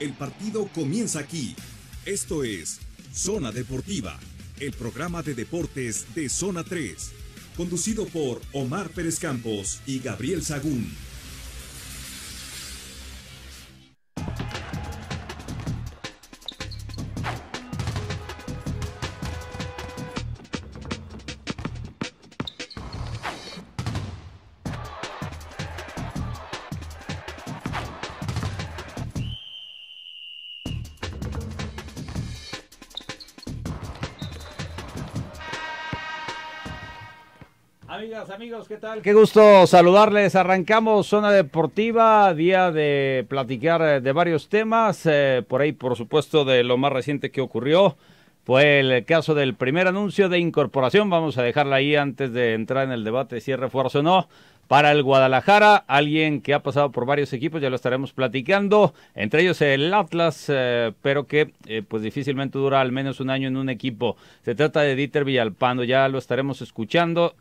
El partido comienza aquí. Esto es Zona Deportiva, el programa de deportes de Zona 3, conducido por Omar Pérez Campos y Gabriel Sagún. amigos? ¿Qué tal? Qué gusto saludarles. Arrancamos zona deportiva, día de platicar eh, de varios temas, eh, por ahí por supuesto de lo más reciente que ocurrió. Fue el caso del primer anuncio de incorporación, vamos a dejarla ahí antes de entrar en el debate si es refuerzo o no. Para el Guadalajara, alguien que ha pasado por varios equipos, ya lo estaremos platicando, entre ellos el Atlas, eh, pero que pues difícilmente dura al menos un año en un equipo. Se trata de Dieter Villalpando, ya lo estaremos escuchando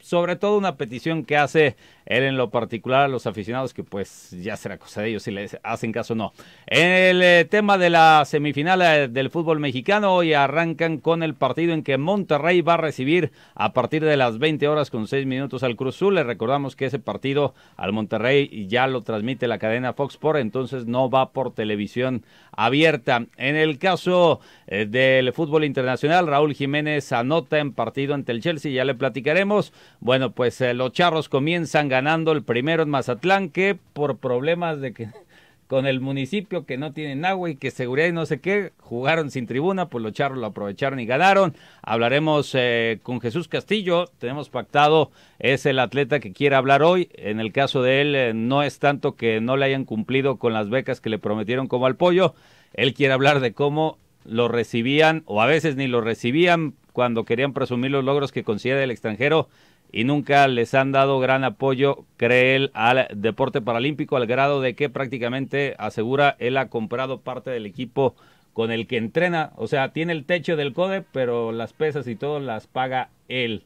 sobre todo una petición que hace él en lo particular, los aficionados, que pues ya será cosa de ellos si les hacen caso o no. En el eh, tema de la semifinal eh, del fútbol mexicano, hoy arrancan con el partido en que Monterrey va a recibir a partir de las 20 horas con 6 minutos al Cruz Azul. Les recordamos que ese partido al Monterrey ya lo transmite la cadena Fox Sports, entonces no va por televisión abierta. En el caso eh, del fútbol internacional, Raúl Jiménez anota en partido ante el Chelsea, ya le platicaremos. Bueno, pues los charros comienzan ganando el primero en Mazatlán, que por problemas de que con el municipio que no tienen agua y que seguridad y no sé qué, jugaron sin tribuna, pues los charros lo aprovecharon y ganaron. Hablaremos eh, con Jesús Castillo, tenemos pactado, es el atleta que quiere hablar hoy. En el caso de él, eh, no es tanto que no le hayan cumplido con las becas que le prometieron como al pollo, él quiere hablar de cómo lo recibían o a veces ni lo recibían cuando querían presumir los logros que consigue el extranjero y nunca les han dado gran apoyo, cree él, al deporte paralímpico, al grado de que prácticamente asegura él ha comprado parte del equipo con el que entrena, o sea, tiene el techo del CODE, pero las pesas y todo las paga él.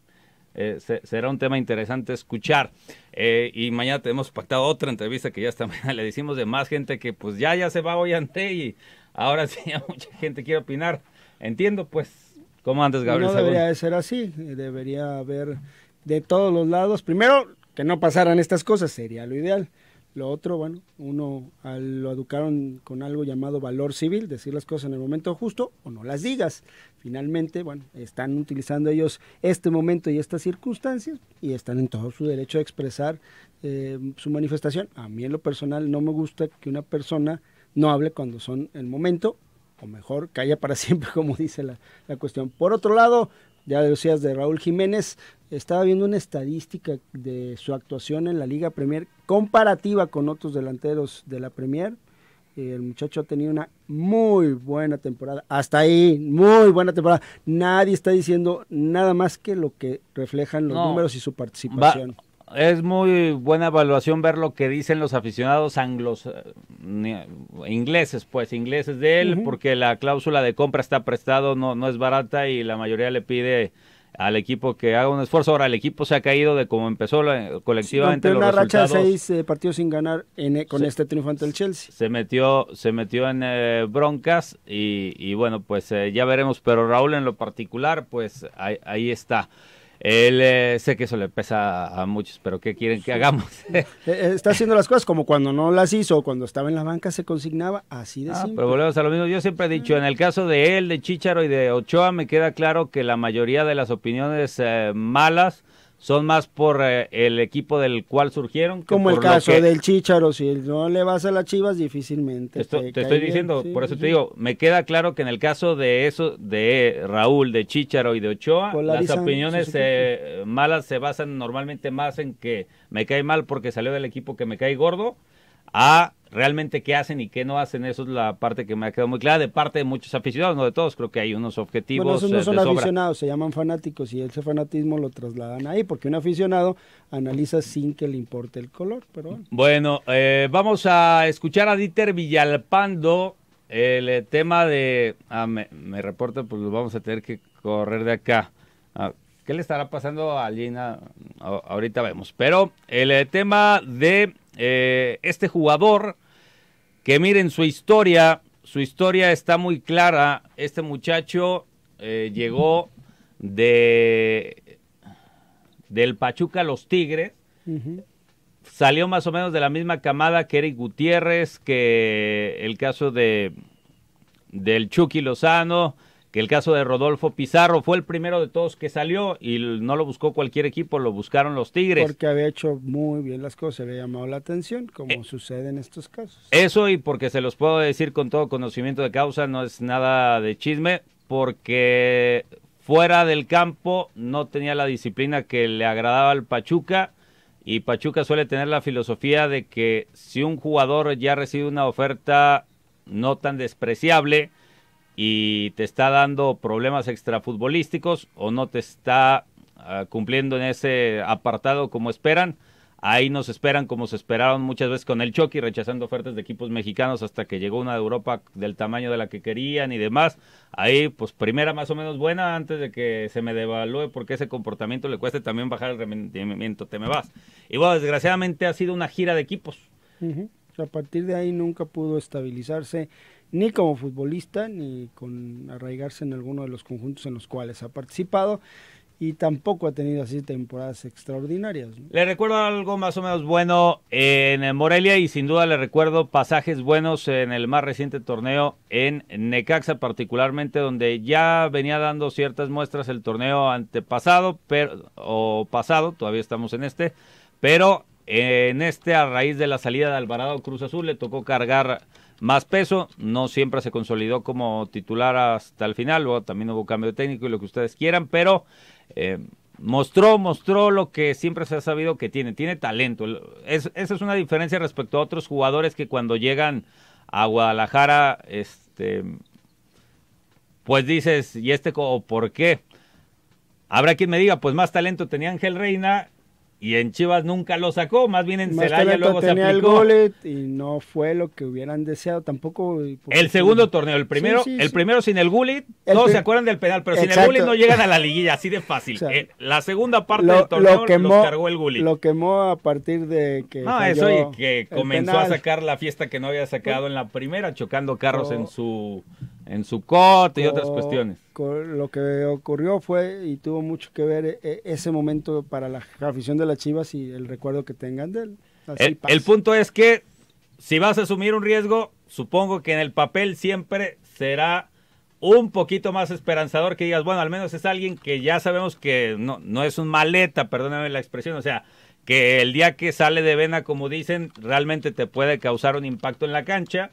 Eh, será un tema interesante escuchar. Eh, y mañana tenemos pactado otra entrevista que ya esta mañana le decimos de más gente que pues ya, ya se va hoy ante y ahora sí mucha gente quiere opinar. Entiendo pues, ¿cómo antes Gabriel. No debería de ser así, debería haber de todos los lados. Primero, que no pasaran estas cosas, sería lo ideal. Lo otro, bueno, uno lo educaron con algo llamado valor civil, decir las cosas en el momento justo o no las digas. Finalmente, bueno, están utilizando ellos este momento y estas circunstancias y están en todo su derecho de expresar eh, su manifestación. A mí en lo personal no me gusta que una persona no hable cuando son el momento o mejor, calla para siempre, como dice la, la cuestión. Por otro lado, ya decías de Raúl Jiménez, estaba viendo una estadística de su actuación en la Liga Premier comparativa con otros delanteros de la Premier. El muchacho ha tenido una muy buena temporada. Hasta ahí, muy buena temporada. Nadie está diciendo nada más que lo que reflejan los números y su participación es muy buena evaluación ver lo que dicen los aficionados anglos, eh, ingleses, pues ingleses de él, porque la cláusula de compra está prestado, no, no es barata y la mayoría le pide al equipo que haga un esfuerzo. Ahora, el equipo se ha caído de como empezó la, eh, colectivamente. una racha de seis eh, partidos sin ganar e, con este triunfante del Chelsea. Se metió, se metió en broncas y, bueno, pues ya veremos. Pero Raúl en lo particular, pues ahí está. Él eh, sé que eso le pesa a muchos, pero ¿qué quieren que hagamos? Eh, eh, está haciendo las cosas como cuando no las hizo, cuando estaba en la banca se consignaba, así de ah, Pero volvemos a lo mismo. Yo siempre he dicho, en el caso de él, de Chicharo y de Ochoa, me queda claro que la mayoría de las opiniones malas son más por eh, el equipo del cual surgieron. Como el caso del Chicharo, si no le vas a las Chivas difícilmente. te, estoy diciendo, por eso te digo, me queda claro que en el caso de eso, de Raúl, de Chicharo y de Ochoa, las opiniones eh, malas se basan normalmente más en que me cae mal porque salió del equipo que me cae gordo, a realmente qué hacen y qué no hacen, eso es la parte que me ha quedado muy clara de parte de muchos aficionados, no de todos, creo que hay unos objetivos. Bueno, esos no eh, son aficionados, se llaman fanáticos y ese fanatismo lo trasladan ahí, porque un aficionado analiza sin que le importe el color. Pero bueno, eh, vamos a escuchar a Dieter Villalpando el eh, tema de... Ah, me, reporta, pues lo vamos a tener que correr de acá. Ah, ¿Qué le estará pasando a Lina? Ahorita vemos. Pero el tema de este jugador que miren su historia, su historia está muy clara. Este muchacho eh, llegó de del Pachuca a los Tigres. Salió más o menos de la misma camada que Eric Gutiérrez, que el caso de del Chucky Lozano, que el caso de Rodolfo Pizarro fue el primero de todos que salió y no lo buscó cualquier equipo, lo buscaron los Tigres. Porque había hecho muy bien las cosas, había llamado la atención, como eh. sucede en estos casos. Eso y porque se los puedo decir con todo conocimiento de causa, no es nada de chisme, porque fuera del campo no tenía la disciplina que le agradaba al Pachuca. Y Pachuca suele tener la filosofía de que si un jugador ya recibe una oferta no tan despreciable, y te está dando problemas extrafutbolísticos o no te está ah, cumpliendo en ese apartado como esperan, ahí nos esperan como se esperaron muchas veces con el y rechazando ofertas de equipos mexicanos hasta que llegó una de Europa del tamaño de la que querían y demás. Ahí, pues primera más o menos buena antes de que se me devalúe porque ese comportamiento le cueste también bajar el rendimiento, te me vas. Y bueno, desgraciadamente ha sido una gira de equipos. A partir de ahí nunca pudo estabilizarse ni como futbolista, ni con arraigarse en alguno de los conjuntos en los cuales ha participado y tampoco ha tenido así temporadas extraordinarias. Le recuerdo algo más o menos bueno en Morelia y sin duda le recuerdo pasajes buenos en el más reciente torneo en Necaxa particularmente donde ya venía dando ciertas muestras el torneo antepasado o pasado, todavía estamos en este, pero en este a raíz de la salida de Alvarado Cruz Azul le tocó cargar más peso, no siempre se consolidó como titular hasta el final, luego también hubo cambio de técnico y lo que ustedes quieran, pero eh, mostró, mostró lo que siempre se ha sabido que tiene, tiene talento. esa es una diferencia respecto a otros jugadores que cuando llegan a Guadalajara, este, pues dices, ¿y este o por qué? Habrá quien me diga, pues más talento tenía Ángel Reina y en Chivas nunca lo sacó, más bien en Celaya luego se aplicó. el y no fue lo que hubieran deseado tampoco. Pues, el segundo torneo, el primero, el primero sin el gullet, todos se acuerdan del penal, pero sin el Gullit no llegan a la liguilla, así de fácil. Eh, la segunda parte del torneo lo quemó, cargó el Gullit. Lo quemó a partir de que No, eso y que comenzó a sacar la fiesta que no había sacado en la primera, chocando carros en su en su corte y otras cuestiones. Lo que ocurrió fue y tuvo mucho que ver e-, ese momento para la afición de las Chivas y el recuerdo que tengan de él. El, punto es que si vas a asumir un riesgo, supongo que en el papel siempre será un poquito más esperanzador que digas, bueno, al menos es alguien que ya sabemos que no, no es un maleta, perdóname la expresión, o sea, que el día que sale de vena, como dicen, realmente te puede causar un impacto en la cancha.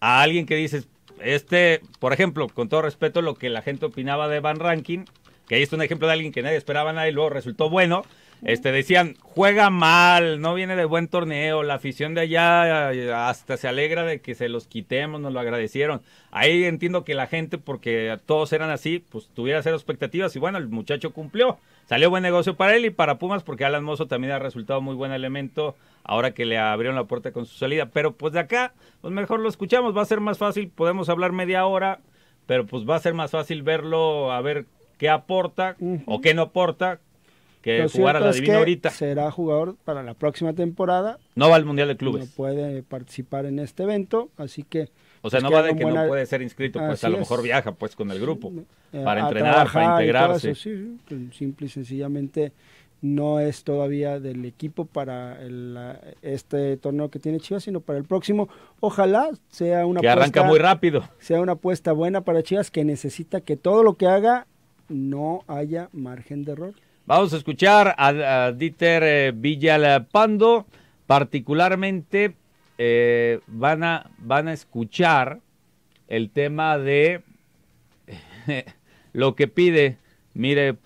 A alguien que dices, este, por ejemplo, con todo respeto, lo que la gente opinaba de Van Ranking, que ahí está un ejemplo de alguien que nadie esperaba nada y luego resultó bueno, este, decían, juega mal, no viene de buen torneo, la afición de allá eh, hasta se alegra de que se los quitemos, nos lo agradecieron. Ahí entiendo que la gente, porque todos eran así, pues tuviera cero expectativas y bueno, el muchacho cumplió. Salió buen negocio para él y para Pumas porque Alan Mozo también ha resultado muy buen elemento ahora que le abrieron la puerta con su salida. Pero pues de acá, pues mejor lo escuchamos, va a ser más fácil, podemos hablar media hora, pero pues va a ser más fácil verlo, a ver qué aporta o qué no aporta que jugar a la ahorita. Será jugador para la próxima temporada. No va al Mundial de Clubes. No puede participar en este evento, así que. O sea, pues, no va de que no puede ser inscrito, pues a lo mejor viaja pues con el grupo, eh, para entrenar, para integrarse. Pues, simple y sencillamente no es todavía del equipo para este torneo que tiene Chivas, sino para el próximo. Ojalá sea una que arranca muy rápido. Sea una apuesta buena para Chivas que necesita que todo lo que haga no haya margen de error. Vamos a escuchar a, Dieter eh, Villalpando, particularmente eh, van, a, van a escuchar el tema de lo que pide. Mire,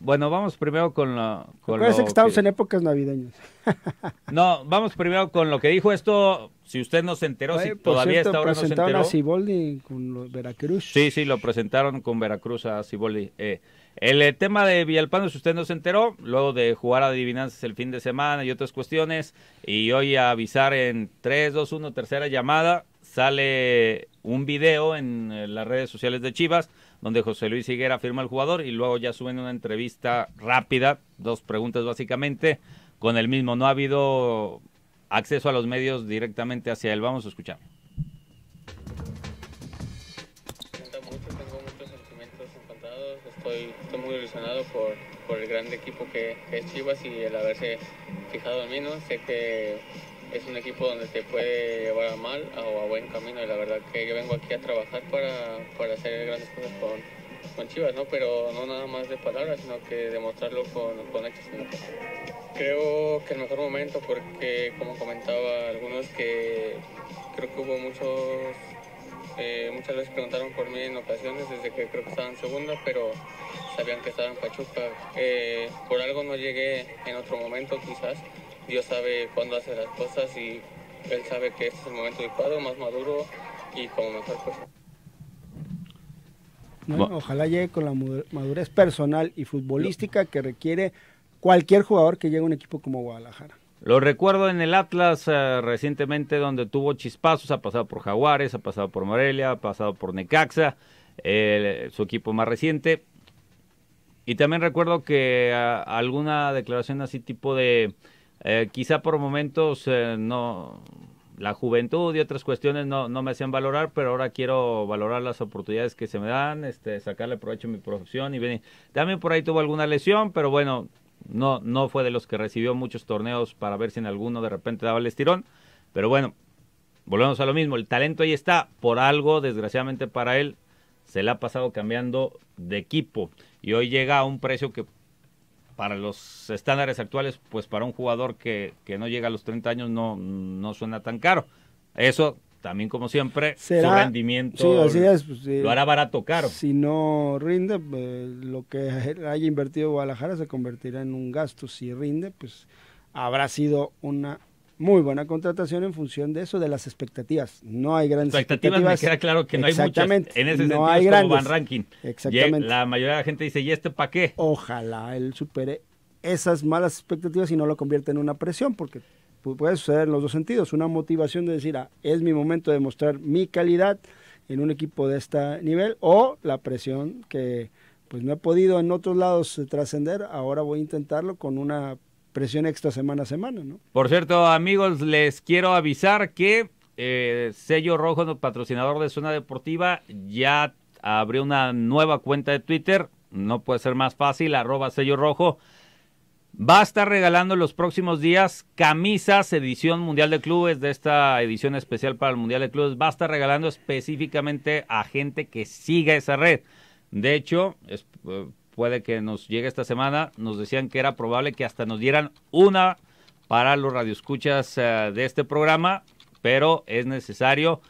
bueno, vamos primero con lo. Con que estamos en épocas navideñas. no, vamos primero con lo que dijo esto. Si usted no se enteró, si todavía está ahora no se enteró. a Ciboldi con Veracruz. Sí, sí, lo presentaron con Veracruz a Ciboldi. Eh, el eh, tema de Villalpando, si usted no se enteró, luego de jugar a adivinanzas el fin de semana y otras cuestiones, y hoy a avisar en 3, 2, 1, tercera llamada, sale un video en eh, las redes sociales de Chivas, donde José Luis Higuera firma al jugador y luego ya suben una entrevista rápida, dos preguntas básicamente, con el mismo. No ha habido acceso a los medios directamente hacia él. Vamos a escuchar. estoy, muy ilusionado por, por el gran equipo que, es Chivas y el haberse fijado en mí, ¿no? Sé que es un equipo donde te puede llevar a mal o a buen camino y la verdad que yo vengo aquí a trabajar para, para hacer grandes cosas con, con Chivas, ¿no? Pero no nada más de palabras, sino que demostrarlo con, con hechos. Creo que el mejor momento, porque como comentaba algunos, que creo que hubo muchos eh, muchas veces preguntaron por mí en ocasiones desde que creo que estaba en segunda, pero sabían que estaba en Pachuca. Eh, por algo no llegué en otro momento quizás. Dios sabe cuándo hace las cosas y él sabe que este es el momento adecuado, más maduro y como mejor cosas ojalá llegue con la madurez personal y futbolística que requiere cualquier jugador que llegue a un equipo como Guadalajara. Lo recuerdo en el Atlas eh, recientemente donde tuvo chispazos, ha pasado por Jaguares, ha pasado por Morelia, ha pasado por Necaxa, su equipo más reciente. Y también recuerdo que eh, alguna declaración así tipo de, eh, quizá por momentos no, la juventud y otras cuestiones no, me hacían valorar, pero ahora quiero valorar las oportunidades que se me dan, este, sacarle provecho a mi profesión y venir. También por ahí tuvo alguna lesión, pero bueno, no, no fue de los que recibió muchos torneos para ver si en alguno de repente daba el estirón. Pero bueno, volvemos a lo mismo. El talento ahí está. Por algo, desgraciadamente para él, se le ha pasado cambiando de equipo. Y hoy llega a un precio que para los estándares actuales, pues para un jugador que, no llega a los 30 años no, no suena tan caro. Eso también como siempre su rendimiento pues, lo hará barato caro. Si no rinde, pues, lo que haya invertido Guadalajara se convertirá en un gasto. Si rinde, pues habrá sido una muy buena contratación en función de eso, de las expectativas. No hay grandes expectativas. expectativas. Me queda claro que no hay muchas. En ese sentido hay es como ranking. Exactamente. la mayoría de la gente dice, ¿y este para qué? Ojalá él supere esas malas expectativas y no lo convierta en una presión, porque puede suceder en los dos sentidos. Una motivación de decir, ah, es mi momento de mostrar mi calidad en un equipo de este nivel, o la presión que pues no he podido en otros lados eh, trascender, ahora voy a intentarlo con una presión extra semana a semana, ¿no? Por cierto, amigos, les quiero avisar que eh, Sello Rojo, patrocinador de Zona Deportiva, ya abrió una nueva cuenta de Twitter. No puede ser más fácil, arroba Sello Rojo va a estar regalando en los próximos días camisas edición Mundial de Clubes de esta edición especial para el Mundial de Clubes. Va a estar regalando específicamente a gente que siga esa red. De hecho, eh, puede que nos llegue esta semana. Nos decían que era probable que hasta nos dieran una para los radioescuchas eh, de este programa, pero es necesario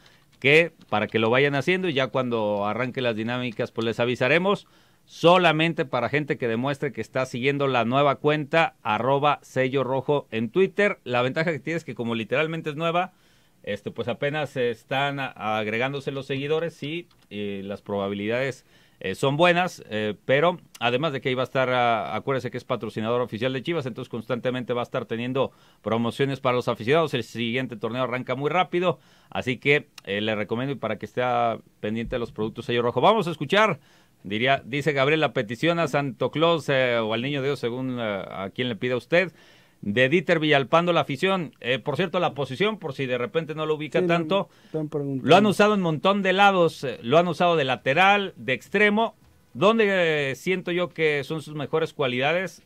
que para que lo vayan haciendo y ya cuando arranque las dinámicas pues les avisaremos solamente para gente que demuestre que está siguiendo la nueva cuenta, arroba sello rojo en Twitter. La ventaja que tiene es que como literalmente es nueva, este, pues apenas están agregándose los seguidores y, eh, las probabilidades eh, son buenas, eh, pero además de que iba a estar, ah, acuérdese que es patrocinador oficial de Chivas, entonces constantemente va a estar teniendo promociones para los aficionados. El siguiente torneo arranca muy rápido, así que le recomiendo y para que esté ah, pendiente de los productos Sello Rojo. Vamos a escuchar Diría, dice Gabriel, la petición a Santo Claus eh, o al Niño Dios, según eh, a quien le pida usted, de Dieter Villalpando, la afición. Eh, por cierto, la posición, por si de repente no lo ubica tanto, lo han usado en un montón de lados, lo han usado de lateral, de extremo. donde siento yo que son sus mejores cualidades?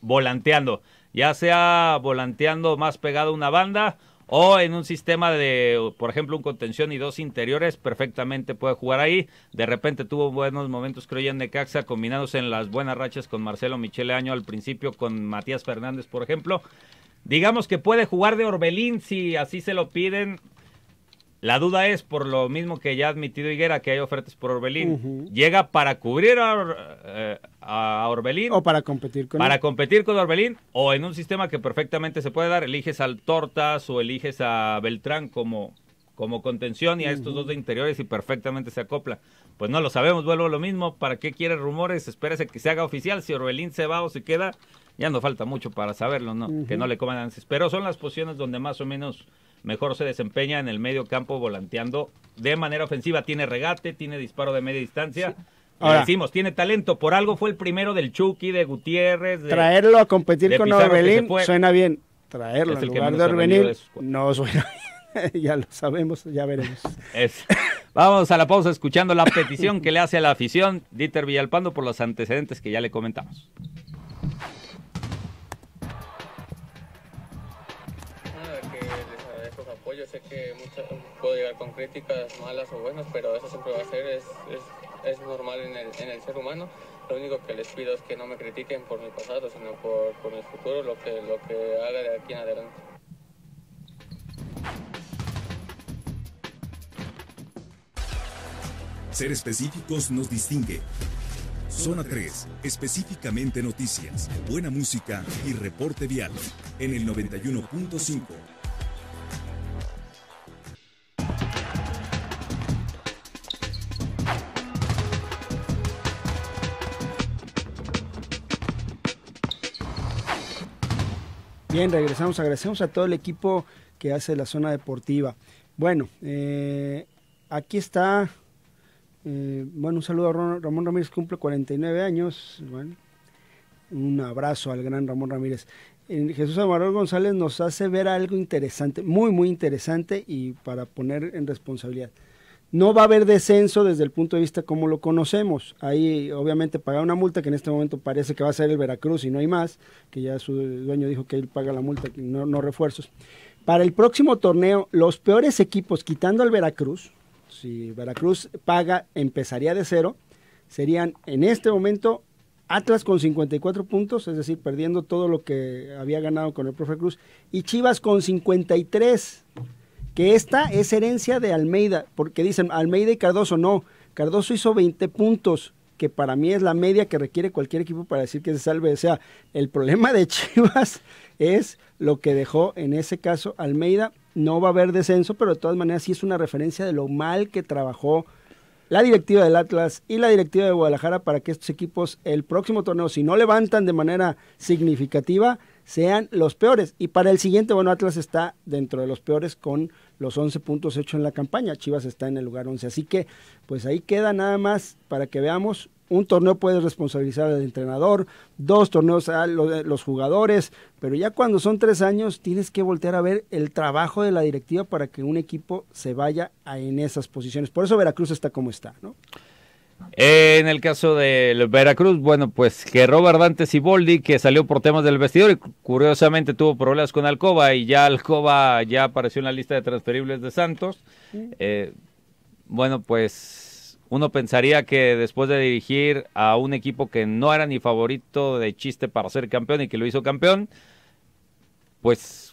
Volanteando, ya sea volanteando más pegado a una banda o en un sistema de, por ejemplo, un contención y dos interiores, perfectamente puede jugar ahí. De repente tuvo buenos momentos, creo yo, en Necaxa, combinados en las buenas rachas con Marcelo Michele Año al principio, con Matías Fernández, por ejemplo. Digamos que puede jugar de Orbelín si así se lo piden, la duda es, por lo mismo que ya ha admitido Higuera, que hay ofertas por Orbelín, ¿llega para cubrir eh, a, Orbelín? O para competir con Para competir con Orbelín, o en un sistema que perfectamente se puede dar, eliges al Tortas o eliges a Beltrán como, como contención y a estos dos de interiores y perfectamente se acopla. Pues no lo sabemos, vuelvo a lo mismo, ¿para qué quiere rumores? Espérese que se haga oficial, si Orbelín se va o se queda, ya no falta mucho para saberlo, ¿no? Que no le coman antes Pero son las posiciones donde más o menos mejor se desempeña en el medio campo volanteando de manera ofensiva. Tiene regate, tiene disparo de media distancia. y decimos, tiene talento. Por algo fue el primero del Chucky, de Gutiérrez. traerlo a competir con Orbelín suena bien. Traerlo en lugar de Orbelín no suena ya lo sabemos, ya veremos. Vamos a la pausa escuchando la petición que le hace a la afición Dieter Villalpando por los antecedentes que ya le comentamos. que puedo llegar con críticas malas o buenas, pero eso siempre va a ser, es, normal en el, ser humano. Lo único que les pido es que no me critiquen por mi pasado, sino por, por mi futuro, lo que, lo que haga de aquí en adelante. Ser específicos nos distingue. Zona 3, específicamente noticias, buena música y reporte vial, en el 91.5. Bien, regresamos. Agradecemos a todo el equipo que hace la zona deportiva. Bueno, eh, aquí está. Eh, bueno, un saludo a Ramón Ramírez, cumple 49 años. un abrazo al gran Ramón Ramírez. Jesús Amaral González nos hace ver algo interesante, muy, muy interesante y para poner en responsabilidad. No va a haber descenso desde el punto de vista como lo conocemos. Ahí, obviamente, paga una multa que en este momento parece que va a ser el Veracruz y no hay más, que ya su dueño dijo que él paga la multa, no, no refuerzos. Para el próximo torneo, los peores equipos, quitando al Veracruz, si Veracruz paga, empezaría de cero, serían en este momento Atlas con 54 puntos, es decir, perdiendo todo lo que había ganado con el profe Cruz, y Chivas con 53 que esta es herencia de Almeida, porque dicen Almeida y Cardoso, no, Cardoso hizo 20 puntos, que para mí es la media que requiere cualquier equipo para decir que se salve. O sea, el problema de Chivas es lo que dejó en ese caso Almeida. No va a haber descenso, pero de todas maneras sí es una referencia de lo mal que trabajó la directiva del Atlas y la directiva de Guadalajara para que estos equipos el próximo torneo, si no levantan de manera significativa, sean los peores. Y para el siguiente, bueno, Atlas está dentro de los peores con los 11 puntos hechos en la campaña. Chivas está en el lugar 11. Así que, pues ahí queda nada más para que veamos. Un torneo puede responsabilizar al entrenador, dos torneos a eh, los jugadores, pero ya cuando son tres años tienes que voltear a ver el trabajo de la directiva para que un equipo se vaya en esas posiciones. Por eso Veracruz está como está, ¿no? En el caso del Veracruz, bueno, pues que Robert y Boldi, que salió por temas del vestidor y curiosamente tuvo problemas con Alcoba y ya Alcoba ya apareció en la lista de transferibles de Santos. Eh, bueno, pues uno pensaría que después de dirigir a un equipo que no era ni favorito de chiste para ser campeón y que lo hizo campeón, pues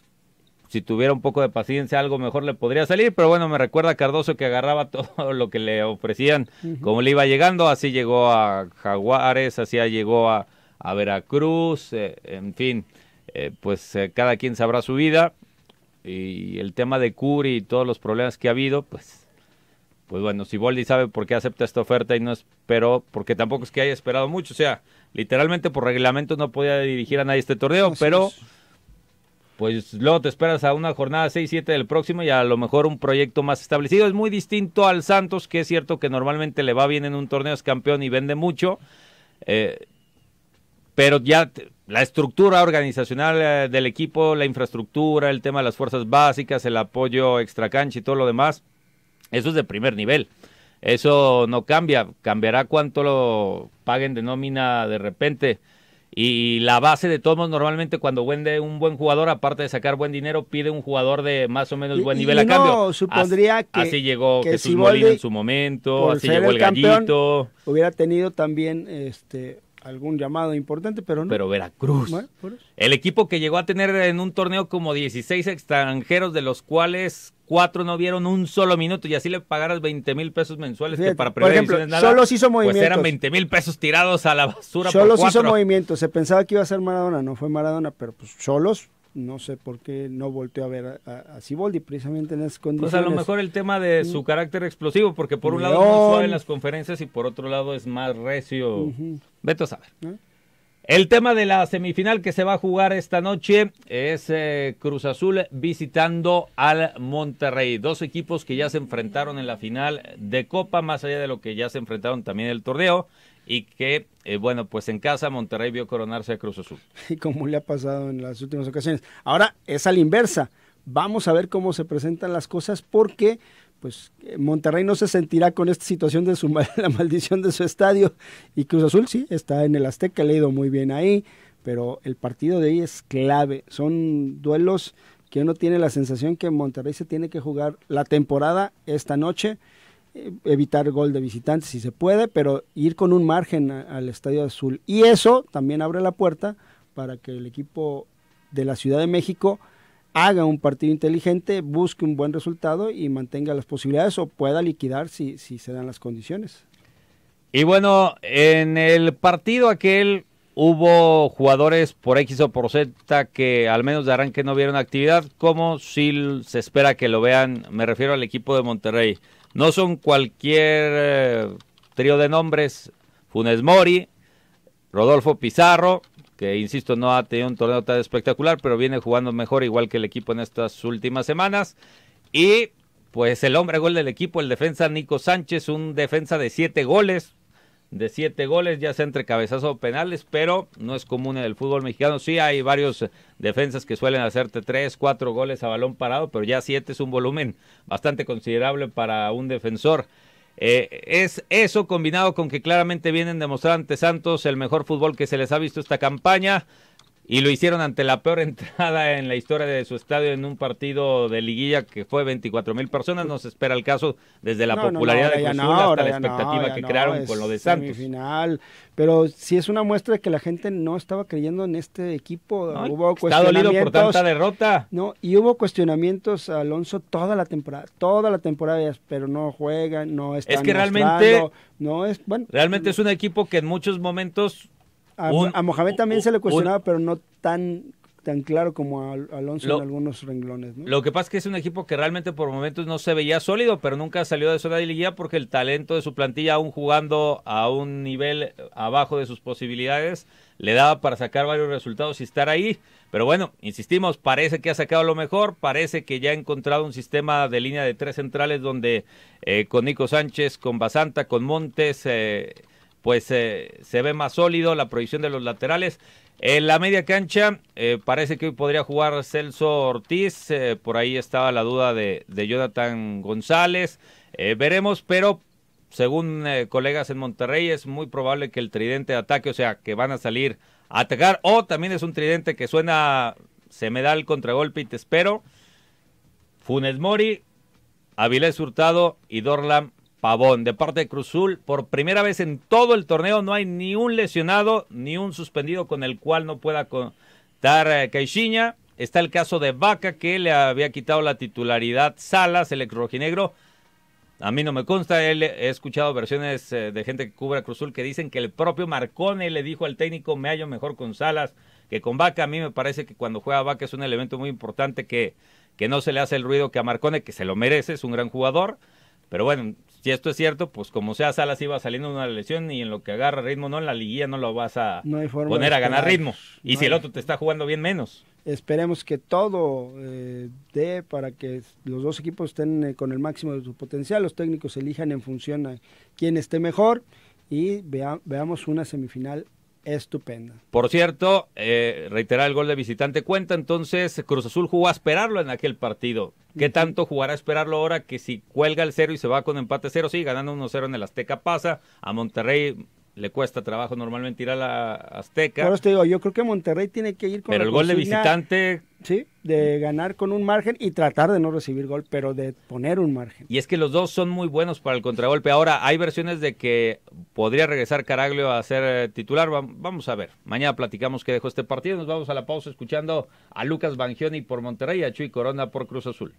si tuviera un poco de paciencia algo mejor le podría salir, pero bueno, me recuerda a Cardoso que agarraba todo lo que le ofrecían, como le iba llegando, así llegó a Jaguares, así llegó a, Veracruz, eh, en fin, eh, pues eh, cada quien sabrá su vida y el tema de Curi y todos los problemas que ha habido, pues pues bueno, si Boldi sabe por qué acepta esta oferta y no esperó, porque tampoco es que haya esperado mucho, o sea, literalmente por reglamento no podía dirigir a nadie este torneo, pero pues luego te esperas a una jornada 6-7 del próximo y a lo mejor un proyecto más establecido. Es muy distinto al Santos, que es cierto que normalmente le va bien en un torneo, es campeón y vende mucho, eh, pero ya la estructura organizacional eh, del equipo, la infraestructura, el tema de las fuerzas básicas, el apoyo extracancha y todo lo demás, eso es de primer nivel. Eso no cambia, cambiará cuánto lo paguen de nómina de repente y la base de todos normalmente cuando vende un buen jugador, aparte de sacar buen dinero, pide un jugador de más o menos buen nivel a no cambio. supondría que así llegó que en su momento, así llegó el, gallito. Hubiera tenido también este algún llamado importante, pero no. Pero Veracruz. el equipo que llegó a tener en un torneo como 16 extranjeros, de los cuales cuatro no vieron un solo minuto y así le pagaras 20 mil pesos mensuales que para por ejemplo, solo hizo movimientos. Pues eran 20 mil pesos tirados a la basura. solo hizo movimientos, se pensaba que iba a ser Maradona, no fue Maradona, pero pues solos no sé por qué no volteó a ver a, Siboldi precisamente en esas condiciones. Pues a lo mejor el tema de su carácter explosivo, porque por un lado es suave en las conferencias y por otro lado es más recio. Uh a saber. ¿Eh? El tema de la semifinal que se va a jugar esta noche es eh, Cruz Azul visitando al Monterrey. Dos equipos que ya se enfrentaron en la final de Copa, más allá de lo que ya se enfrentaron también en el torneo. Y que, eh, bueno, pues en casa Monterrey vio coronarse a Cruz Azul. Y como le ha pasado en las últimas ocasiones. Ahora es a la inversa. Vamos a ver cómo se presentan las cosas porque pues Monterrey no se sentirá con esta situación de su, la maldición de su estadio y Cruz Azul sí está en el Azteca, le ha ido muy bien ahí, pero el partido de ahí es clave, son duelos que uno tiene la sensación que Monterrey se tiene que jugar la temporada esta noche, eh, evitar gol de visitantes si se puede, pero ir con un margen al Estadio Azul y eso también abre la puerta para que el equipo de la Ciudad de México haga un partido inteligente, busque un buen resultado y mantenga las posibilidades o pueda liquidar si, se dan las condiciones. Y bueno, en el partido aquel hubo jugadores por X o por Z que al menos darán que no vieron actividad, como si se espera que lo vean, me refiero al equipo de Monterrey. No son cualquier eh, trío de nombres, Funes Mori, Rodolfo Pizarro, que insisto no ha tenido un torneo tan espectacular, pero viene jugando mejor igual que el equipo en estas últimas semanas. Y pues el hombre gol del equipo, el defensa Nico Sánchez, un defensa de siete goles, de siete goles, ya sea entre cabezazos o penales, pero no es común en el fútbol mexicano. Sí hay varios defensas que suelen hacerte tres, cuatro goles a balón parado, pero ya siete es un volumen bastante considerable para un defensor. Eh, es eso combinado con que claramente vienen demostrando ante Santos el mejor fútbol que se les ha visto esta campaña y lo hicieron ante la peor entrada en la historia de su estadio en un partido de liguilla que fue 24 mil personas. Nos espera el caso desde la popularidad de Cruz hasta la expectativa que crearon con lo de Santos. Pero sí es una muestra de que la gente no estaba creyendo en este equipo. hubo está dolido por tanta derrota. No, y hubo cuestionamientos Alonso toda la temporada, toda la temporada, pero no juega no está. Es que realmente no es bueno. Realmente es un equipo que en muchos momentos a, Mohamed también se le cuestionaba, pero no tan tan claro como a Alonso en algunos renglones. Lo que pasa es que es un equipo que realmente por momentos no se veía sólido, pero nunca salió de zona de porque el talento de su plantilla, aún jugando a un nivel abajo de sus posibilidades, le daba para sacar varios resultados y estar ahí. Pero bueno, insistimos, parece que ha sacado lo mejor, parece que ya ha encontrado un sistema de línea de tres centrales donde eh, con Nico Sánchez, con Basanta, con Montes... Eh, pues se ve más sólido la proyección de los laterales. En la media cancha eh, parece que hoy podría jugar Celso Ortiz, eh, por ahí estaba la duda de, de Jonathan González, eh, veremos, pero según colegas en Monterrey es muy probable que el tridente de ataque, o sea, que van a salir a atacar, o también es un tridente que suena, se me da el contragolpe y te espero, Funes Mori, Avilés Hurtado y Dorlam Pavón. De parte de Cruzul, por primera vez en todo el torneo no hay ni un lesionado ni un suspendido con el cual no pueda contar eh, Caixinha. Está el caso de Vaca que le había quitado la titularidad Salas, el ex rojinegro. A mí no me consta, eh, he escuchado versiones eh, de gente que cubre a Cruzul que dicen que el propio Marcone le dijo al técnico me hallo mejor con Salas que con Vaca. A mí me parece que cuando juega Vaca es un elemento muy importante que, que no se le hace el ruido que a Marcone, que se lo merece, es un gran jugador. Pero bueno, si esto es cierto, pues como sea, Salas iba saliendo de una lesión y en lo que agarra ritmo, no, en la liguilla no lo vas a poner a ganar ritmo. Y si el otro te está jugando bien menos. Esperemos que todo eh, dé para que los dos equipos estén eh, con el máximo de su potencial, los técnicos elijan en función a quién esté mejor y veamos una semifinal estupenda. Por cierto, eh, reiterar el gol de visitante cuenta, entonces Cruz Azul jugó a esperarlo en aquel partido. ¿Qué tanto jugará a esperarlo ahora que si cuelga el cero y se va con empate cero? Sí, ganando 1-0 en el Azteca pasa, a Monterrey le cuesta trabajo normalmente ir a la Azteca. Pero te digo, yo creo que Monterrey tiene que ir con Pero el gol de visitante. Sí, de ganar con un margen y tratar de no recibir gol, pero de poner un margen. Y es que los dos son muy buenos para el contragolpe. Ahora, hay versiones de que podría regresar Caraglio a ser eh, titular. Vamos a ver. Mañana platicamos qué dejó este partido. Nos vamos a la pausa escuchando a Lucas Bangioni por Monterrey y a Chuy Corona por Cruz Azul.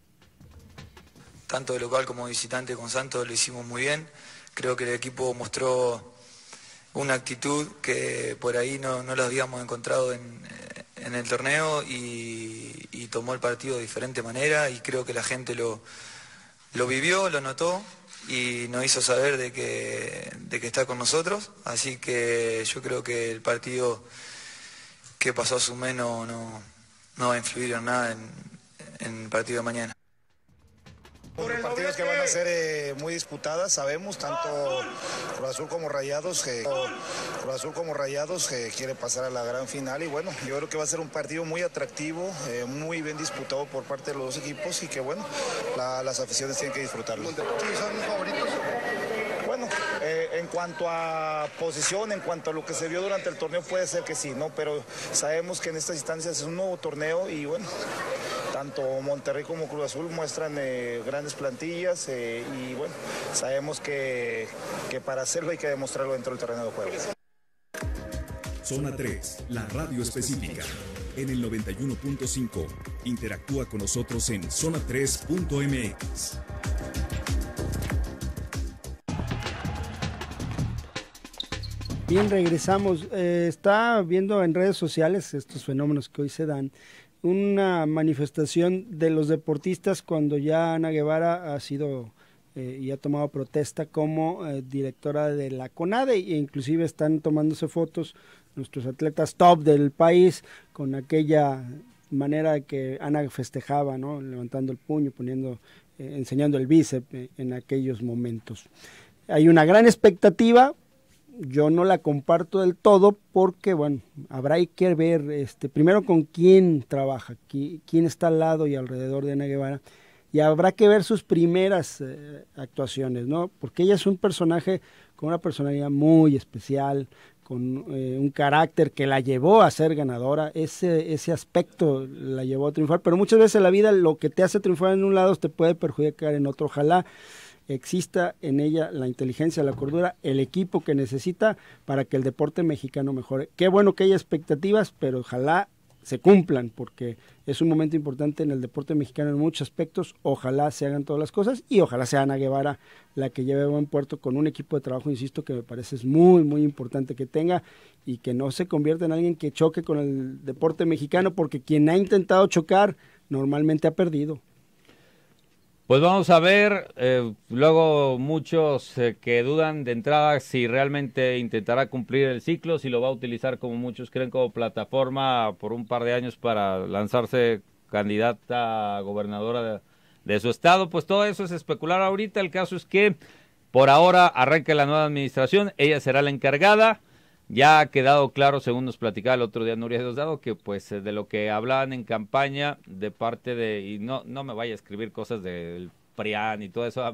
Tanto de local como visitante con Santos lo hicimos muy bien. Creo que el equipo mostró una actitud que por ahí no, no la habíamos encontrado en, el torneo y, tomó el partido de diferente manera y creo que la gente lo, lo vivió, lo notó y nos hizo saber de que, que está con nosotros. Así que yo creo que el partido que pasó a su menos no, va a influir en nada en el partido de mañana partidos que van a ser eh, muy disputadas, sabemos, tanto Cruz Azul como Rayados, que Cruz como Rayados que quiere pasar a la gran final y bueno, yo creo que va a ser un partido muy atractivo, eh, muy bien disputado por parte de los dos equipos y que bueno, las aficiones tienen que disfrutarlo. ¿Son favoritos? Bueno, eh, en cuanto a posición, en cuanto a lo que se vio durante el torneo, puede ser que sí, ¿no? Pero sabemos que en estas instancias es un nuevo torneo y bueno, tanto Monterrey como Cruz Azul muestran eh, grandes plantillas eh, y bueno, sabemos que, que para hacerlo hay que demostrarlo dentro del terreno de juego. Zona 3, la radio específica. En el 91.5, interactúa con nosotros en zona3.mx. Bien, regresamos. Eh, está viendo en redes sociales estos fenómenos que hoy se dan una manifestación de los deportistas cuando ya Ana Guevara ha sido eh, y ha tomado protesta como eh, directora de la CONADE e inclusive están tomándose fotos nuestros atletas top del país con aquella manera que Ana festejaba, ¿no? levantando el puño, poniendo, eh, enseñando el bíceps en aquellos momentos. Hay una gran expectativa yo no la comparto del todo porque, bueno, habrá que ver este, primero con quién trabaja, quién está al lado y alrededor de Ana Guevara, y habrá que ver sus primeras eh, actuaciones, ¿no? Porque ella es un personaje con una personalidad muy especial, con eh, un carácter que la llevó a ser ganadora, ese, ese aspecto la llevó a triunfar, pero muchas veces en la vida lo que te hace triunfar en un lado te puede perjudicar en otro, ojalá exista en ella la inteligencia, la cordura, el equipo que necesita para que el deporte mexicano mejore. Qué bueno que haya expectativas, pero ojalá se cumplan, porque es un momento importante en el deporte mexicano en muchos aspectos. Ojalá se hagan todas las cosas y ojalá sea Ana Guevara la que lleve a buen puerto con un equipo de trabajo, insisto, que me parece es muy, muy importante que tenga y que no se convierta en alguien que choque con el deporte mexicano, porque quien ha intentado chocar normalmente ha perdido. Pues vamos a ver, eh, luego muchos eh, que dudan de entrada si realmente intentará cumplir el ciclo, si lo va a utilizar como muchos creen como plataforma por un par de años para lanzarse candidata a gobernadora de, de su estado, pues todo eso es especular ahorita, el caso es que por ahora arranca la nueva administración, ella será la encargada, ya ha quedado claro, según nos platicaba el otro día Nuria Diosdado, que pues eh, de lo que hablaban en campaña de parte de, y no, no me vaya a escribir cosas del PRIAN y todo eso,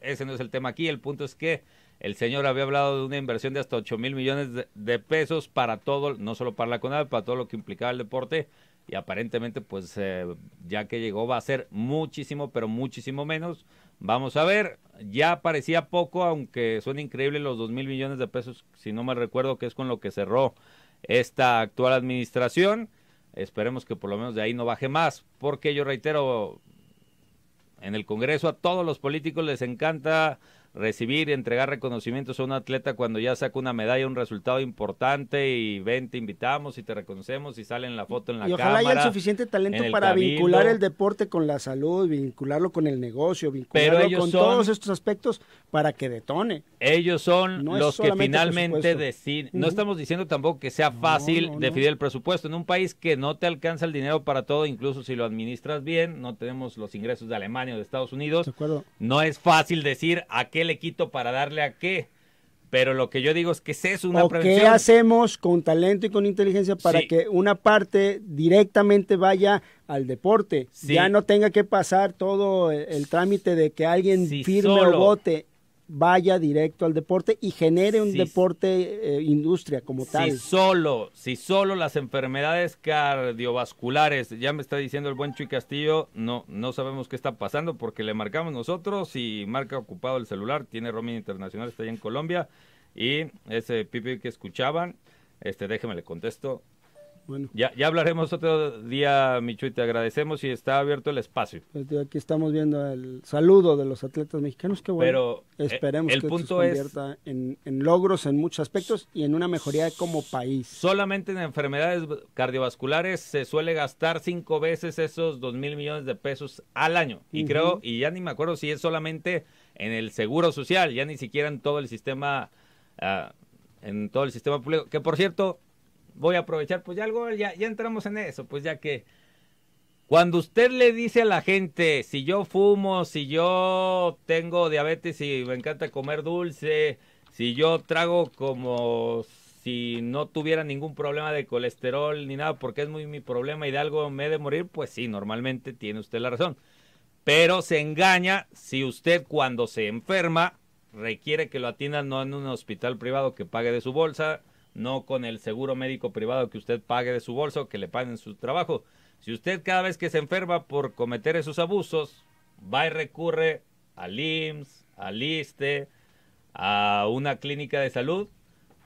ese no es el tema aquí, el punto es que el señor había hablado de una inversión de hasta 8 mil millones de, pesos para todo, no solo para la CONADE, para todo lo que implicaba el deporte, y aparentemente pues eh, ya que llegó va a ser muchísimo, pero muchísimo menos. Vamos a ver, ya parecía poco, aunque son increíbles los dos mil millones de pesos, si no me recuerdo, que es con lo que cerró esta actual administración. Esperemos que por lo menos de ahí no baje más, porque yo reitero, en el Congreso a todos los políticos les encanta recibir y entregar reconocimientos a un atleta cuando ya saca una medalla, un resultado importante y ven, te invitamos y te reconocemos y sale en la foto en la cámara. Y ojalá haya el suficiente talento para vincular el deporte con la salud, vincularlo con el negocio, vincularlo con todos estos aspectos para que detone. Ellos son los que finalmente deciden. No estamos diciendo tampoco que sea fácil definir el presupuesto. En un país que no te alcanza el dinero para todo, incluso si lo administras bien, no tenemos los ingresos de Alemania o de Estados Unidos. no es fácil decir a qué le quito para darle a qué. Pero lo que yo digo es que ese es una prevención. ¿Qué hacemos con talento y con inteligencia para que una parte directamente vaya al deporte? Ya no tenga que pasar todo el, trámite de que alguien firme o vote vaya directo al deporte y genere un deporte eh, industria como tal. Si solo, si solo las enfermedades cardiovasculares, ya me está diciendo el buen Chuy Castillo, no, no sabemos qué está pasando porque le marcamos nosotros y marca ocupado el celular, tiene roaming internacional, está allá en Colombia y ese pipi que escuchaban, este, déjeme le contesto, bueno. Ya, ya hablaremos otro día, Michu, y te agradecemos y está abierto el espacio. Pues, aquí estamos viendo el saludo de los atletas mexicanos, qué bueno. Pero eh, esperemos el que punto se convierta en, logros en muchos aspectos y en una mejoría como país. Solamente en enfermedades cardiovasculares se suele gastar cinco veces esos dos mil millones de pesos al año. Y creo, y ya ni me acuerdo si es solamente en el seguro social, ya ni siquiera en todo el sistema, ah, en todo el sistema público. Que por cierto, voy a aprovechar, pues ya algo, ya, entramos en eso, pues ya que cuando usted le dice a la gente, si yo fumo, si yo tengo diabetes y me encanta comer dulce, si yo trago como si no tuviera ningún problema de colesterol ni nada, porque es muy mi problema y de algo me he de morir, pues sí, normalmente tiene usted la razón. Pero se engaña si usted cuando se enferma requiere que lo atiendan no en un hospital privado que pague de su bolsa, no con el seguro médico privado que usted pague de su bolso, que le paguen su trabajo. Si usted cada vez que se enferma por cometer esos abusos, va y recurre al IMSS, al ISTE, a una clínica de salud,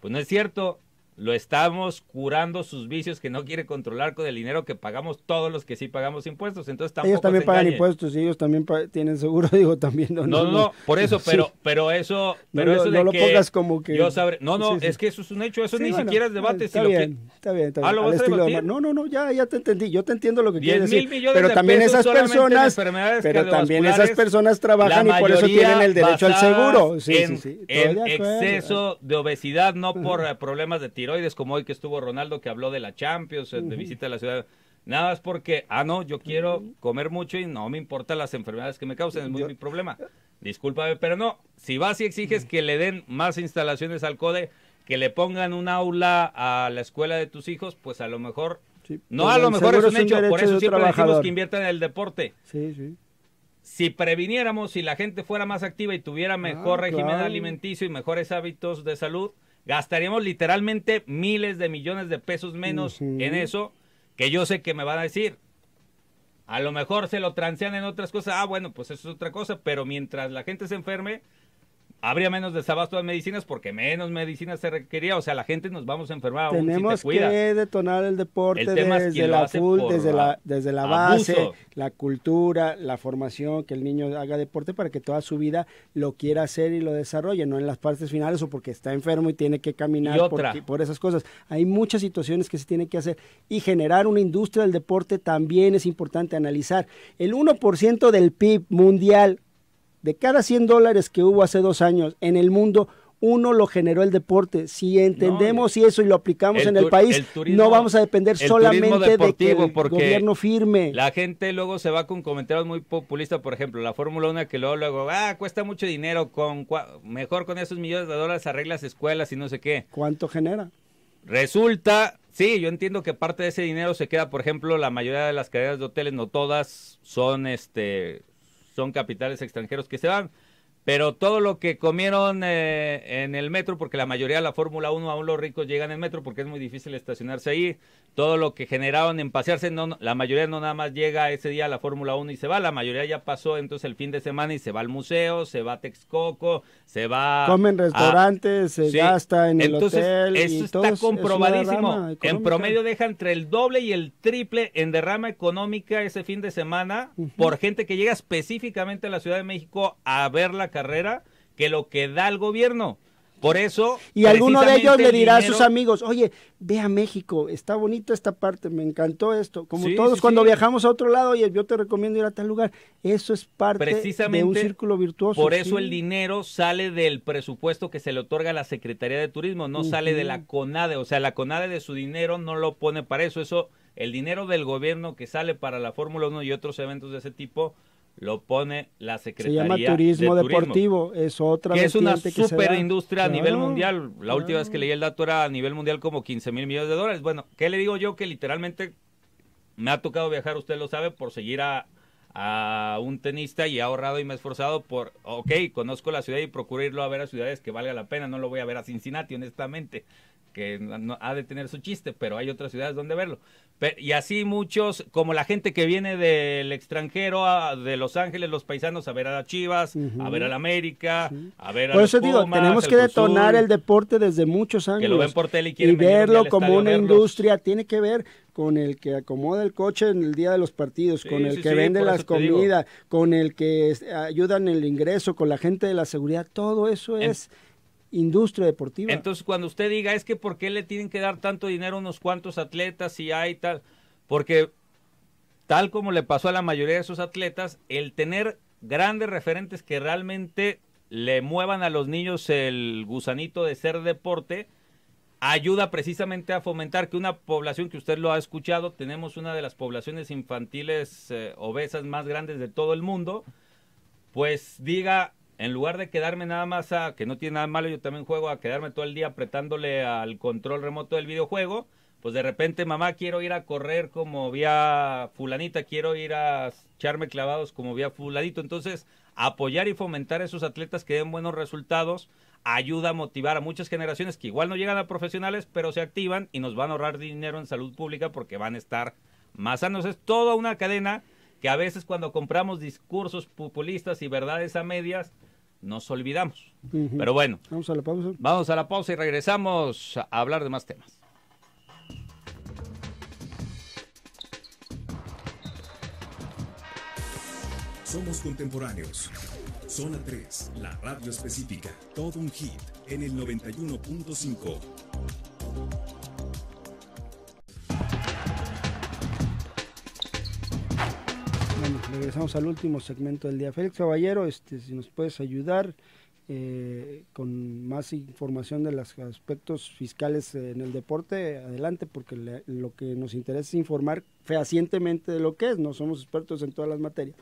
pues no es cierto, lo estamos curando sus vicios que no quiere controlar con el dinero que pagamos todos los que sí pagamos impuestos. Entonces Ellos también pagan impuestos y ellos también tienen seguro, digo, también. No, no, no, por eso, pero, pero eso, pero no, eso lo pongas como que No, no, es que eso es un hecho, eso ni siquiera es debate. Está, bien, lo que... está bien, No, no, no, ya, te entendí, yo te entiendo lo que quieres decir. pero también esas personas, pero también esas personas trabajan y por eso tienen el derecho al seguro. Sí, sí, sí. exceso de obesidad, no por problemas de tiempo como hoy que estuvo Ronaldo, que habló de la Champions, de visita a la ciudad. Nada es porque, ah, no, yo quiero comer mucho y no me importan las enfermedades que me causen es muy mi problema. Discúlpame, pero no, si vas y exiges que le den más instalaciones al CODE, que le pongan un aula a la escuela de tus hijos, pues a lo mejor, no pues a lo mejor es un hecho, por eso siempre decimos que inviertan en el deporte. si previniéramos, si la gente fuera más activa y tuviera mejor ah, régimen alimenticio y mejores hábitos de salud, gastaríamos literalmente miles de millones de pesos menos en eso, que yo sé que me van a decir. A lo mejor se lo transean en otras cosas. Ah, bueno, pues eso es otra cosa, pero mientras la gente se enferme, habría menos desabasto de medicinas porque menos medicinas se requería. O sea, la gente nos vamos a enfermar. Aún si te que detonar el deporte desde, la base, la cultura, la formación, que el niño haga deporte para que toda su vida lo quiera hacer y lo desarrolle, no en las partes finales o porque está enfermo y tiene que caminar por, por, esas cosas. Hay muchas situaciones que se tienen que hacer y generar una industria del deporte también es importante analizar. El 1% del PIB mundial de cada 100 dólares que hubo hace dos años en el mundo, uno lo generó el deporte. Si entendemos eso y lo aplicamos en el país, no vamos a depender solamente de que el gobierno firme. La gente luego se va con comentarios muy populistas, por ejemplo, la Fórmula 1 que luego, luego, ah, cuesta mucho dinero, con mejor con esos millones de dólares arreglas escuelas y no sé qué. ¿Cuánto genera? Resulta, sí, yo entiendo que parte de ese dinero se queda, por ejemplo, la mayoría de las cadenas de hoteles, no todas son este son capitales extranjeros que se van. Pero todo lo que comieron eh, en el metro, porque la mayoría de la Fórmula 1 aún los ricos llegan en metro porque es muy difícil estacionarse ahí, todo lo que generaban en pasearse, la mayoría no nada más llega ese día a la Fórmula 1 y se va, la mayoría ya pasó entonces el fin de semana y se va al museo, se va a Texcoco, se va... Comen restaurantes, se gasta en el hotel. Eso está comprobadísimo. en promedio deja entre el doble y el triple en derrama económica ese fin de semana por gente que llega específicamente a la Ciudad de México a ver la carrera que lo que da el gobierno. Por eso. Y alguno de ellos le dirá a sus amigos, oye, ve a México, está bonita esta parte, me encantó esto. Como todos cuando viajamos a otro lado, oye, yo te recomiendo ir a tal lugar. Eso es parte de un círculo virtuoso. Por eso el dinero sale del presupuesto que se le otorga a la Secretaría de Turismo, no sale de la CONADE. O sea, la CONADE de su dinero no lo pone para eso. Eso, el dinero del gobierno que sale para la Fórmula 1 y otros eventos de ese tipo lo pone la Secretaría Se llama Turismo Deportivo, es otra que es una industria a nivel mundial. La ah. última vez que leí el dato era a nivel mundial como 15 mil millones de dólares. Bueno, ¿qué le digo yo? Que literalmente me ha tocado viajar, usted lo sabe, por seguir a, un tenista y he ahorrado y me he esforzado por, ok, conozco la ciudad y procuro irlo a ver a ciudades que valga la pena, no lo voy a ver a Cincinnati, honestamente que no, ha de tener su chiste, pero hay otras ciudades donde verlo. y así muchos, como la gente que viene del extranjero, a, ah, de Los Ángeles, los paisanos, a ver a las Chivas, a ver al América, a ver a Por eso digo, tenemos que detonar el deporte desde muchos años. Que lo ven por tele y, y verlo como una industria, tiene que ver con el que acomoda el coche en el día de los partidos, con el que vende las comidas, con el que ayuda en el ingreso, con la gente de la seguridad, todo eso es industria deportiva. Entonces, cuando usted diga, es que ¿por qué le tienen que dar tanto dinero a unos cuantos atletas si hay tal? Porque tal como le pasó a la mayoría de esos atletas, el tener grandes referentes que realmente le muevan a los niños el gusanito de ser deporte, ayuda precisamente a fomentar que una población que usted lo ha escuchado, tenemos una de las poblaciones infantiles eh, obesas más grandes de todo el mundo, pues diga, en lugar de quedarme nada más a, que no tiene nada malo, yo también juego a quedarme todo el día apretándole al control remoto del videojuego, pues de repente, mamá, quiero ir a correr como vía fulanita, quiero ir a echarme clavados como vía fuladito Entonces, apoyar y fomentar a esos atletas que den buenos resultados ayuda a motivar a muchas generaciones que igual no llegan a profesionales, pero se activan y nos van a ahorrar dinero en salud pública porque van a estar más sanos. Es toda una cadena que a veces cuando compramos discursos populistas y verdades a medias, nos olvidamos. Pero bueno. Vamos a la pausa. Vamos a la pausa y regresamos a hablar de más temas. Somos contemporáneos. Zona 3, la radio específica. Todo un hit en el 91.5. regresamos al último segmento del día. Félix Caballero, este, si nos puedes ayudar eh, con más información de los aspectos fiscales en el deporte, adelante, porque lo que nos interesa es informar fehacientemente de lo que es, no somos expertos en todas las materias.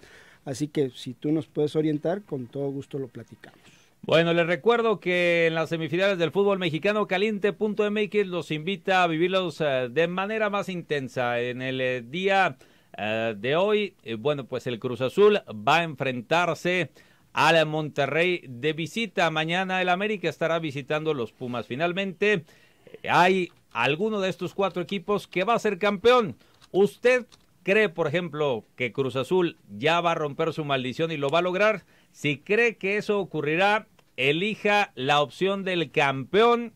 Así que si tú nos puedes orientar, con todo gusto lo platicamos. Bueno, les recuerdo que en las semifinales del fútbol mexicano, caliente.mx los invita a vivirlos eh, de manera más intensa en el eh, día eh, de hoy. Eh, bueno, pues el Cruz Azul va a enfrentarse a la Monterrey de visita. Mañana el América estará visitando los Pumas. Finalmente, eh, hay alguno de estos cuatro equipos que va a ser campeón. ¿Usted cree, por ejemplo, que Cruz Azul ya va a romper su maldición y lo va a lograr? Si cree que eso ocurrirá, elija la opción del campeón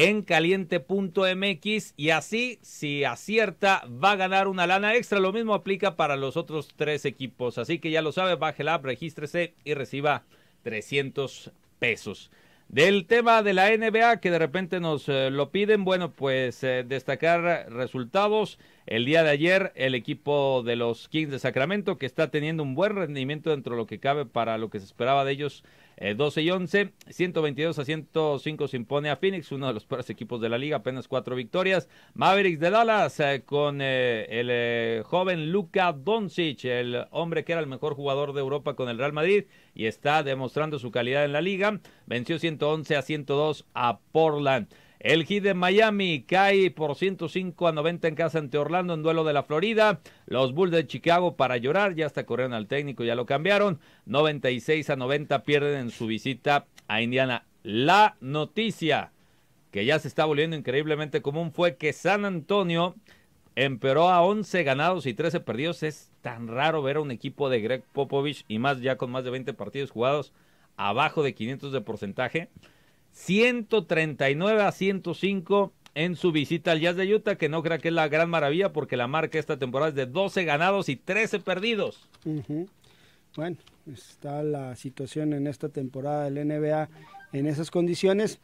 en caliente.mx y así, si acierta, va a ganar una lana extra. Lo mismo aplica para los otros tres equipos. Así que ya lo sabe, baje la regístrese y reciba 300 pesos. Del tema de la NBA, que de repente nos eh, lo piden, bueno, pues eh, destacar resultados. El día de ayer, el equipo de los Kings de Sacramento, que está teniendo un buen rendimiento dentro de lo que cabe para lo que se esperaba de ellos 12 eh, y 11, 122 a 105 se impone a Phoenix, uno de los peores equipos de la liga, apenas cuatro victorias. Mavericks de Dallas eh, con eh, el joven Luka Doncic, el hombre que era el mejor jugador de Europa con el Real Madrid y está demostrando su calidad en la liga. Venció 111 a 102 a Portland. El Heat de Miami cae por 105 a 90 en casa ante Orlando en duelo de la Florida. Los Bulls de Chicago para llorar, ya hasta corrieron al técnico, ya lo cambiaron. 96 a 90 pierden en su visita a Indiana. La noticia que ya se está volviendo increíblemente común fue que San Antonio empeoró a 11 ganados y 13 perdidos. Es tan raro ver a un equipo de Greg Popovich y más ya con más de 20 partidos jugados abajo de 500 de porcentaje. 139 a 105 en su visita al Jazz de Utah, que no crea que es la gran maravilla porque la marca esta temporada es de 12 ganados y 13 perdidos. Bueno, está la situación en esta temporada del NBA en esas condiciones,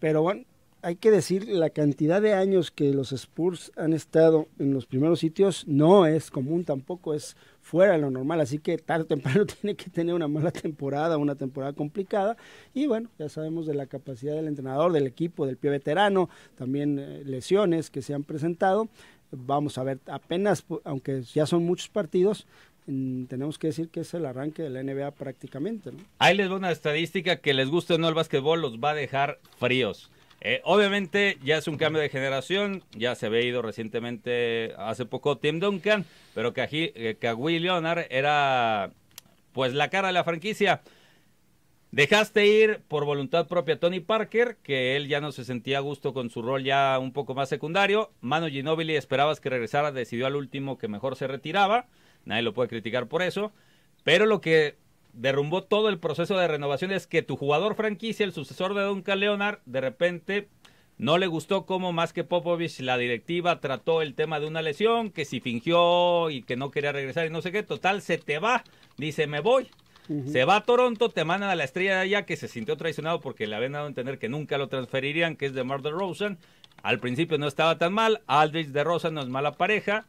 pero bueno, hay que decir, la cantidad de años que los Spurs han estado en los primeros sitios no es común tampoco, es fuera de lo normal, así que tarde o temprano tiene que tener una mala temporada, una temporada complicada, y bueno, ya sabemos de la capacidad del entrenador, del equipo, del pie veterano, también eh, lesiones que se han presentado, vamos a ver, apenas, aunque ya son muchos partidos, mm, tenemos que decir que es el arranque de la NBA prácticamente. ¿no? Ahí les va una estadística que les guste o no el básquetbol, los va a dejar fríos. Eh, obviamente ya es un cambio de generación, ya se ve ido recientemente, hace poco, Tim Duncan, pero que eh, que Willy Leonard era pues la cara de la franquicia. Dejaste ir por voluntad propia a Tony Parker, que él ya no se sentía a gusto con su rol ya un poco más secundario. Mano Ginobili esperabas que regresara, decidió al último que mejor se retiraba. Nadie lo puede criticar por eso. Pero lo que derrumbó todo el proceso de renovaciones que tu jugador franquicia, el sucesor de Duncan Leonard, de repente no le gustó cómo más que Popovich la directiva trató el tema de una lesión, que si fingió y que no quería regresar y no sé qué, total se te va, dice me voy. Se va a Toronto, te mandan a la estrella de allá que se sintió traicionado porque le habían dado a entender que nunca lo transferirían, que es de Murder Rosen. Al principio no estaba tan mal, Aldrich de Rosa no es mala pareja,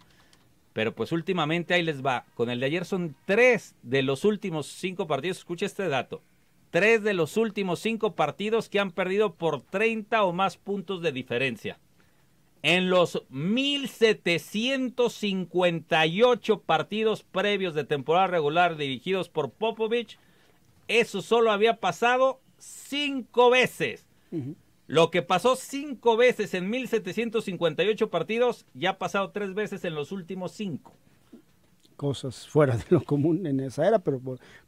pero pues últimamente ahí les va. Con el de ayer son tres de los últimos cinco partidos. Escucha este dato. Tres de los últimos cinco partidos que han perdido por 30 o más puntos de diferencia. En los 1758 partidos previos de temporada regular dirigidos por Popovich, eso solo había pasado cinco veces. Lo que pasó cinco veces en 1758 partidos, ya ha pasado tres veces en los últimos cinco. Cosas fuera de lo común en esa era, pero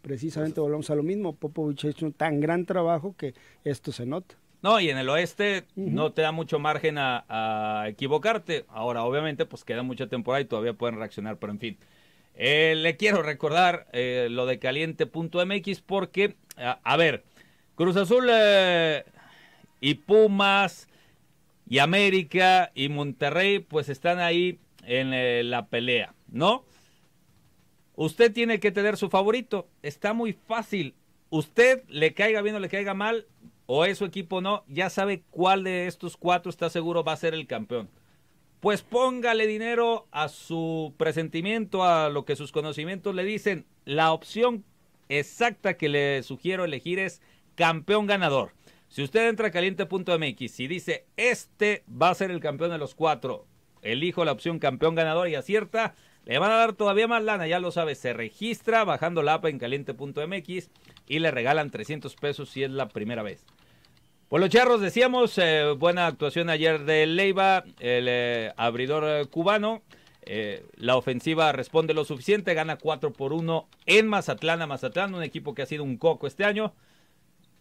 precisamente volvemos a lo mismo. Popovich ha hecho un tan gran trabajo que esto se nota. No, y en el oeste no te da mucho margen a, equivocarte. Ahora, obviamente, pues queda mucha temporada y todavía pueden reaccionar, pero en fin. Eh, le quiero recordar eh, lo de caliente.mx porque, a, ver, Cruz Azul eh, y Pumas y América y Monterrey pues están ahí en eh, la pelea, ¿no? Usted tiene que tener su favorito, está muy fácil. Usted le caiga bien o le caiga mal, o es su equipo no, ya sabe cuál de estos cuatro está seguro va a ser el campeón. Pues póngale dinero a su presentimiento, a lo que sus conocimientos le dicen. La opción exacta que le sugiero elegir es campeón ganador. Si usted entra a caliente.mx y dice, este va a ser el campeón de los cuatro, elijo la opción campeón ganador y acierta, le van a dar todavía más lana, ya lo sabe, se registra bajando la app en caliente.mx y le regalan 300 pesos si es la primera vez. Por los charros decíamos, eh, buena actuación ayer de Leiva, el eh, abridor eh, cubano. la ofensiva responde lo suficiente, gana 4 por 1 en Mazatlán Mazatlán, un equipo que ha sido un coco este año.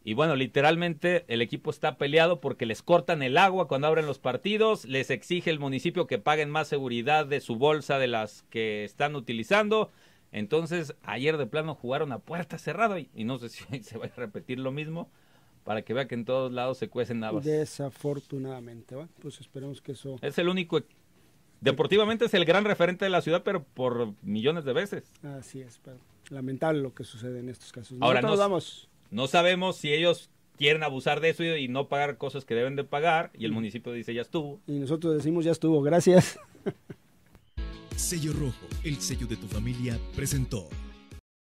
Y bueno, literalmente el equipo está peleado porque les cortan el agua cuando abren los partidos, les exige el municipio que paguen más seguridad de su bolsa de las que están utilizando. Entonces, ayer de plano jugaron a puerta cerrada y, no sé si se va a repetir lo mismo para que vea que en todos lados se cuecen nada. Desafortunadamente, pues esperemos que eso... Es el único Deportivamente es el gran referente de la ciudad, pero por millones de veces. Así es, pero lamentable lo que sucede en estos casos. Ahora nos, no sabemos si ellos quieren abusar de eso y, no pagar cosas que deben de pagar y el mm. municipio dice ya estuvo. Y nosotros decimos ya estuvo, gracias. Sello Rojo, el sello de tu familia, presentó.